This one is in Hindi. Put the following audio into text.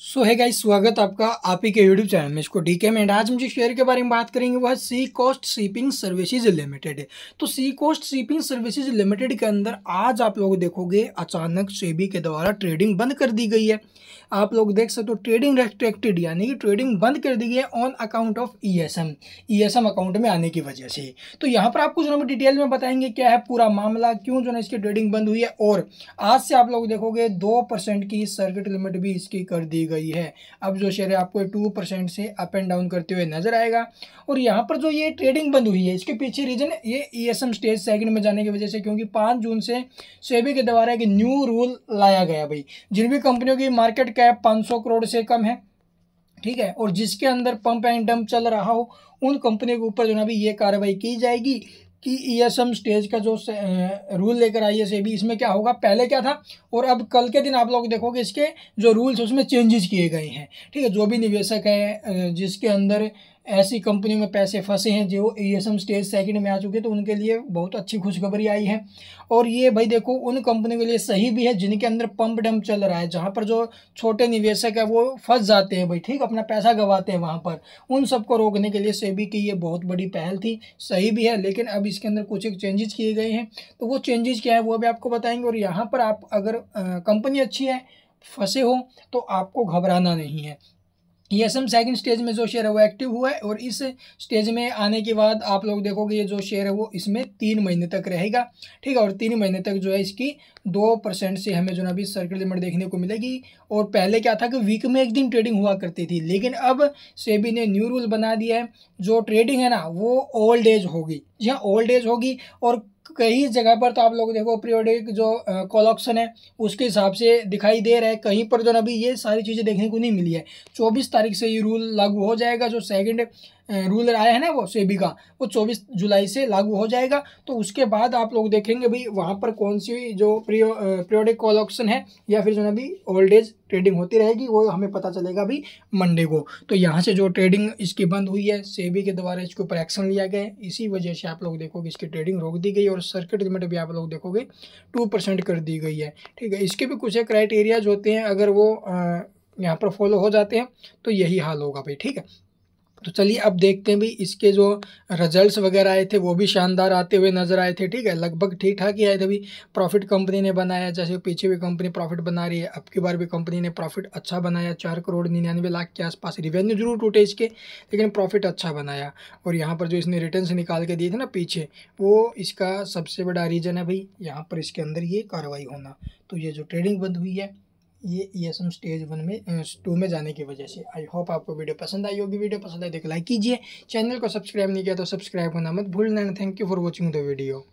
सो है गाइस स्वागत आपका आप ही के यूट्यूब चैनल में इसको डीके में एंड आज हम जिस शेयर के बारे में बात करेंगे वह Sea Coast Shipping Services Limited है तो Sea Coast Shipping Services Limited के अंदर आज आप लोग देखोगे अचानक सेबी के द्वारा ट्रेडिंग बंद कर दी गई है आप लोग देख सकते हो ट्रेडिंग रेस्ट्रिक्टेड यानी कि ट्रेडिंग बंद कर दी गई है on account of E S M E S M account में आने की वजह से तो यहाँ पर आपको जो है डिटेल में बताएंगे क्या है पूरा मामला क्यों जो है इसकी ट्रेडिंग बंद हुई है और आज से आप लोग देखोगे दो परसेंट की सर्किट लिमिट भी इसकी कर दी दी गई है अब जो शेयर है आपको टू परसेंट से अप एंड डाउन करते हुए नजर आएगा और यहाँ पर जो ये ट्रेडिंग बंद हुई है इसके पीछे रीजन ये E S M stage second में जाने की वजह से क्योंकि पाँच जून से सेबी के द्वारा एक न्यू रूल लाया गया भाई जिन भी कंपनियों की मार्केट कैप पाँच करोड़ से कम है ठीक है और जिसके अंदर पंप एंड डंप चल रहा हो उन कंपनी के ऊपर जो है अभी ये कार्रवाई की जाएगी कि ईएसएम e स्टेज का जो रूल लेकर आई है सेबी इसमें क्या होगा पहले क्या था और अब कल के दिन आप लोग देखोगे इसके जो रूल्स उसमें चेंजेस किए गए हैं ठीक है जो भी निवेशक है जिसके अंदर ऐसी कंपनी में पैसे फंसे हैं जो एम स्टेज सेकंड में आ चुके तो उनके लिए बहुत अच्छी खुशखबरी आई है और ये भाई देखो उन कंपनी के लिए सही भी है जिनके अंदर पंप डम्प चल रहा है जहाँ पर जो छोटे निवेशक है वो फंस जाते हैं भाई ठीक अपना पैसा गंवाते हैं वहाँ पर उन सबको रोकने के लिए सेबी की ये बहुत बड़ी पहल थी सही भी है लेकिन अब इसके अंदर कुछ एक चेंजेज किए गए हैं तो वो चेंजेज क्या है वो भी आपको बताएंगे और यहाँ पर आप अगर कंपनी अच्छी है फंसे हो तो आपको घबराना नहीं है ये एम सेकंड स्टेज में जो शेयर है वो एक्टिव हुआ है और इस स्टेज में आने के बाद आप लोग देखोगे ये जो शेयर है वो इसमें तीन महीने तक रहेगा ठीक है और तीन महीने तक जो है इसकी दो परसेंट से हमें जो ना अभी सर्कल लिमिट देखने को मिलेगी और पहले क्या था कि वीक में एक दिन ट्रेडिंग हुआ करती थी लेकिन अब सेबी ने न्यू रूल बना दिया है जो ट्रेडिंग है ना वो ओल्ड एज होगी जी हाँ ओल्ड एज होगी और कई जगह पर तो आप लोग देखो प्रियोडिक जो कॉलॉक्शन है उसके हिसाब से दिखाई दे रहा है कहीं पर जो अभी ये सारी चीज़ें देखने को नहीं मिली है चौबीस तारीख से ये रूल लागू हो जाएगा जो सेकेंड रूलर आया है ना वो सेबी का वो चौबीस जुलाई से लागू हो जाएगा तो उसके बाद आप लोग देखेंगे भाई वहाँ पर कौन सी जो प्रियोडिक कॉल ऑप्शन है या फिर जो ना भी ओल्ड एज ट्रेडिंग होती रहेगी वो हमें पता चलेगा भाई मंडे को तो यहाँ से जो ट्रेडिंग इसकी बंद हुई है सेबी के द्वारा इसके ऊपर एक्शन लिया गया है इसी वजह से आप लोग देखोगे इसकी ट्रेडिंग रोक दी गई और सर्किट लिमिट भी आप लोग देखोगे टू परसेंट कर दी गई है ठीक है इसके भी कुछ क्राइटेरियाज होते हैं अगर वो यहाँ पर फॉलो हो जाते हैं तो यही हाल होगा भाई ठीक है तो चलिए अब देखते हैं भाई इसके जो रिजल्ट्स वगैरह आए थे वो भी शानदार आते हुए नज़र आए थे ठीक है लगभग ठीक ठाक ही आए थे भी प्रॉफिट कंपनी ने बनाया जैसे पीछे भी कंपनी प्रॉफिट बना रही है अब की बार भी कंपनी ने प्रॉफिट अच्छा बनाया चार करोड़ निन्यानवे लाख के आसपास रिवेन्यू जरूर टूटे इसके लेकिन प्रॉफिट अच्छा बनाया और यहाँ पर जो इसने रिटर्न निकाल के दिए थे ना पीछे वो इसका सबसे बड़ा रीज़न है भाई यहाँ पर इसके अंदर ये कार्रवाई होना तो ये जो ट्रेडिंग बंद हुई है ये E S M stage one में टू में जाने की वजह से आई होप आपको वीडियो पसंद आई होगी वीडियो पसंद आए तो लाइक कीजिए चैनल को सब्सक्राइब नहीं किया तो सब्सक्राइब करना मत भूलना thank you for watching the video